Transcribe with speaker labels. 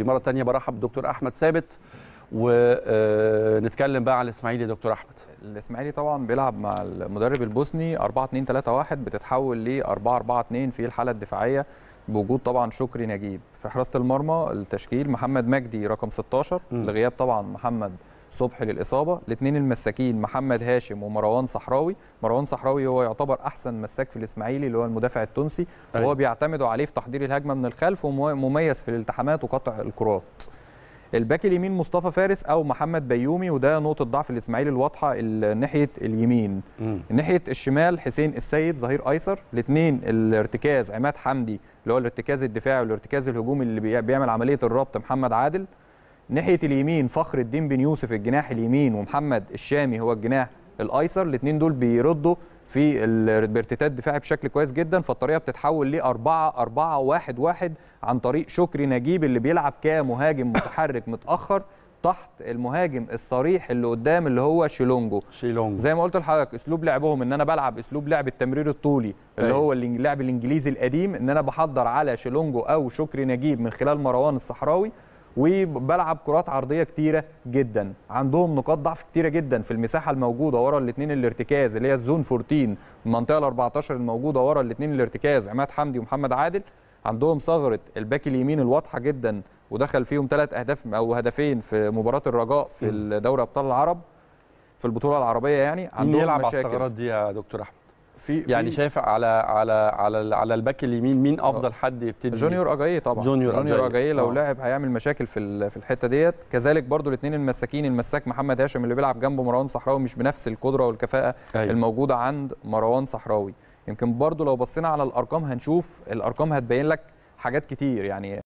Speaker 1: الدوري مره ثانيه برحب بالدكتور احمد ثابت ونتكلم بقى على الاسماعيلي دكتور احمد الاسماعيلي طبعا بيلعب مع المدرب البوسني 4 2 3 1 بتتحول ل 4 4 2 في الحاله الدفاعيه بوجود طبعا شكري نجيب في حراسه المرمى التشكيل محمد مجدي رقم 16 لغياب طبعا محمد صبحي للاصابه الاثنين المساكين محمد هاشم ومروان صحراوي مروان صحراوي هو يعتبر احسن مساك في الاسماعيلي اللي هو المدافع التونسي أيه. وهو بيعتمدوا عليه في تحضير الهجمه من الخلف ومميز في الالتحامات وقطع الكرات الباك اليمين مصطفى فارس او محمد بيومي وده نقطه ضعف الاسماعيلي الواضحه ناحيه اليمين م. ناحيه الشمال حسين السيد ظهير ايسر الاثنين الارتكاز عماد حمدي اللي هو الارتكاز الدفاعي والارتكاز الهجومي اللي بيعمل عمليه الربط محمد عادل ناحيه اليمين فخر الدين بن يوسف الجناح اليمين ومحمد الشامي هو الجناح الايسر الاثنين دول بيردوا في الارتداد الدفاعي بشكل كويس جدا فالطريقه بتتحول ل 4 4 1 1 عن طريق شكري نجيب اللي بيلعب كمهاجم متحرك متاخر تحت المهاجم الصريح اللي قدام اللي هو شيلونجو شيلونجو زي ما قلت لحضرتك اسلوب لعبهم ان انا بلعب اسلوب لعب التمرير الطولي اللي أيوه. هو اللعب الانجليزي القديم ان انا بحضر على شيلونجو او شكري نجيب من خلال مروان الصحراوي وبلعب كرات عرضيه كتيره جدا عندهم نقاط ضعف كتيره جدا في المساحه الموجوده ورا الاثنين الارتكاز اللي هي الزون 14 المنطقه ال 14 الموجوده ورا الاثنين الارتكاز عماد حمدي ومحمد عادل عندهم ثغره الباك اليمين الواضحه جدا ودخل فيهم ثلاث اهداف او هدفين في مباراه الرجاء في دوري ابطال العرب في البطوله العربيه يعني عندهم مشاكل على الثغرات دي يا دكتور احمد في يعني في شايف على على على على الباك اليمين مين افضل آه. حد يبتدي جونيور اجاي طبعا جونيور, جونيور اجاي لو آه. لعب هيعمل مشاكل في في الحته ديت كذلك برضو الاثنين المساكين المساك محمد هاشم اللي بيلعب جنبه مروان صحراوي مش بنفس القدره والكفاءه أيوة. الموجوده عند مروان صحراوي يمكن برضو لو بصينا على الارقام هنشوف الارقام هتبين لك حاجات كتير يعني